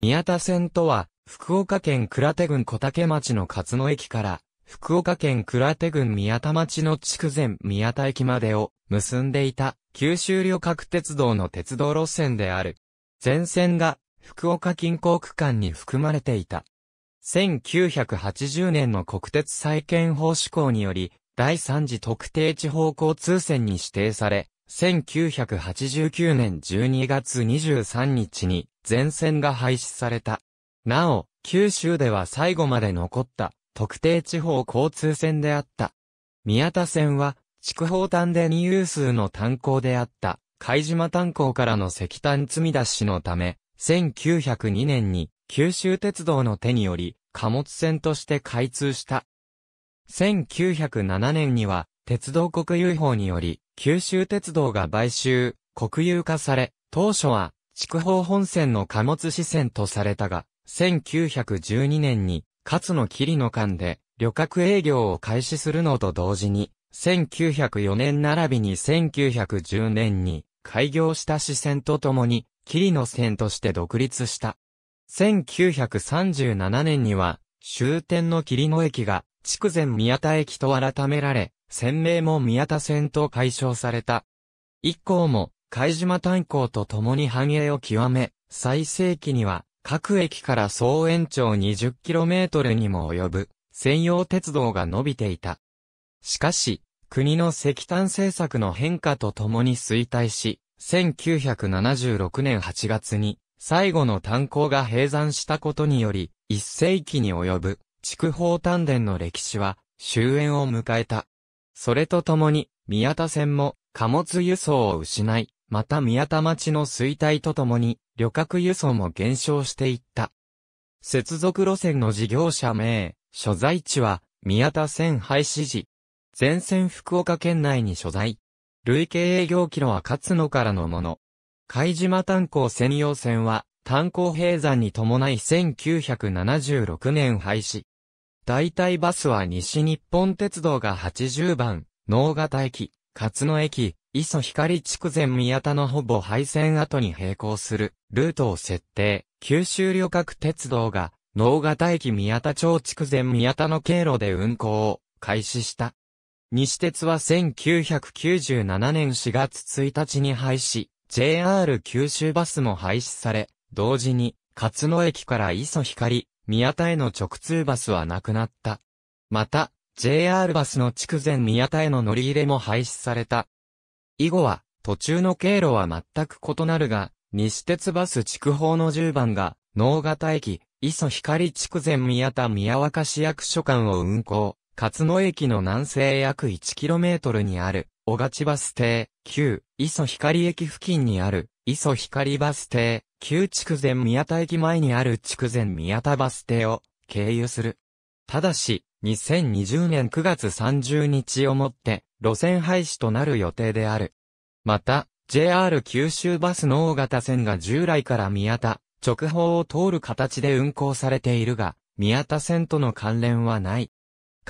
宮田線とは、福岡県倉手郡小竹町の勝野駅から、福岡県倉手郡宮田町の筑前宮田駅までを結んでいた九州旅客鉄道の鉄道路線である。全線が福岡近郊区間に含まれていた。1980年の国鉄再建法施行により、第三次特定地方交通線に指定され、1989年12月23日に全線が廃止された。なお、九州では最後まで残った特定地方交通線であった。宮田線は、筑豊炭で二有数の炭鉱であった、海島炭鉱からの石炭積み出しのため、1902年に九州鉄道の手により貨物船として開通した。1907年には鉄道国有法により九州鉄道が買収、国有化され、当初は筑豊本線の貨物支線とされたが、1912年に、勝野霧の間で、旅客営業を開始するのと同時に、1904年並びに1910年に、開業した支線とともに、霧の線として独立した。1937年には、終点の霧の駅が、筑前宮田駅と改められ、鮮明も宮田線と解消された。以降も、海島炭鉱と共に繁栄を極め、最盛期には、各駅から総延長 20km にも及ぶ、専用鉄道が伸びていた。しかし、国の石炭政策の変化とともに衰退し、1976年8月に、最後の炭鉱が閉山したことにより、一世紀に及ぶ、筑豊炭田の歴史は、終焉を迎えた。それとともに、宮田線も、貨物輸送を失い、また宮田町の衰退とともに、旅客輸送も減少していった。接続路線の事業者名、所在地は、宮田線廃止時。全線福岡県内に所在。累計営業キロは勝野からのもの。海島炭鉱専用線は、炭鉱閉山に伴い1976年廃止。代替バスは西日本鉄道が80番、能形駅、勝野駅、磯光筑前宮田のほぼ廃線跡に並行するルートを設定。九州旅客鉄道が、能形駅宮田町筑前宮田の経路で運行を開始した。西鉄は1997年4月1日に廃止、JR 九州バスも廃止され、同時に、勝野駅から磯光、宮田への直通バスはなくなった。また、JR バスの筑前宮田への乗り入れも廃止された。以後は、途中の経路は全く異なるが、西鉄バス筑豊の10番が、能形駅、磯光筑前宮田宮若市役所間を運行、勝野駅の南西約 1km にある、小勝バス停、旧、磯光駅付近にある、磯光バス停、旧筑前宮田駅前にある筑前宮田バス停を経由する。ただし、2020年9月30日をもって、路線廃止となる予定である。また、JR 九州バスの大型線が従来から宮田、直方を通る形で運行されているが、宮田線との関連はない。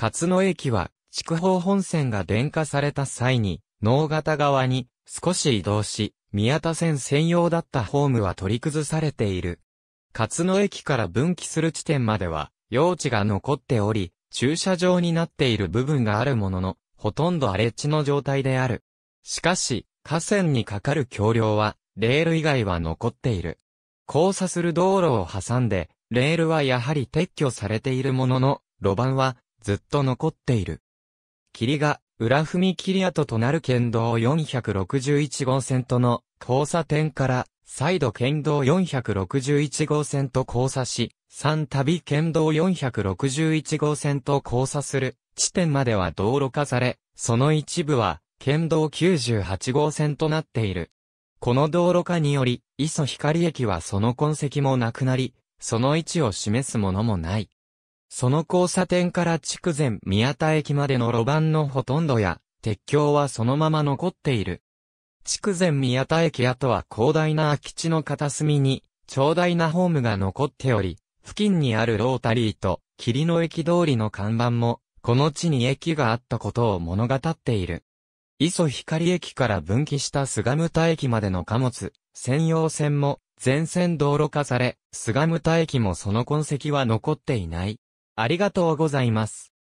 勝野駅は、筑豊本線が電化された際に、能型側に少し移動し、宮田線専用だったホームは取り崩されている。勝野駅から分岐する地点までは、用地が残っており、駐車場になっている部分があるものの、ほとんど荒れ地の状態である。しかし、河川に架かる橋梁は、レール以外は残っている。交差する道路を挟んで、レールはやはり撤去されているものの、路盤はずっと残っている。霧が裏踏切跡となる県道461号線との交差点から再度県道461号線と交差し、3旅県道461号線と交差する地点までは道路化され、その一部は県道98号線となっている。この道路化により、磯光駅はその痕跡もなくなり、その位置を示すものもない。その交差点から筑前宮田駅までの路盤のほとんどや、鉄橋はそのまま残っている。筑前宮田駅跡は広大な空き地の片隅に、長大なホームが残っており、付近にあるロータリーと、霧の駅通りの看板も、この地に駅があったことを物語っている。磯光駅から分岐した菅牟田駅までの貨物、専用線も、全線道路化され、菅牟田駅もその痕跡は残っていない。ありがとうございます。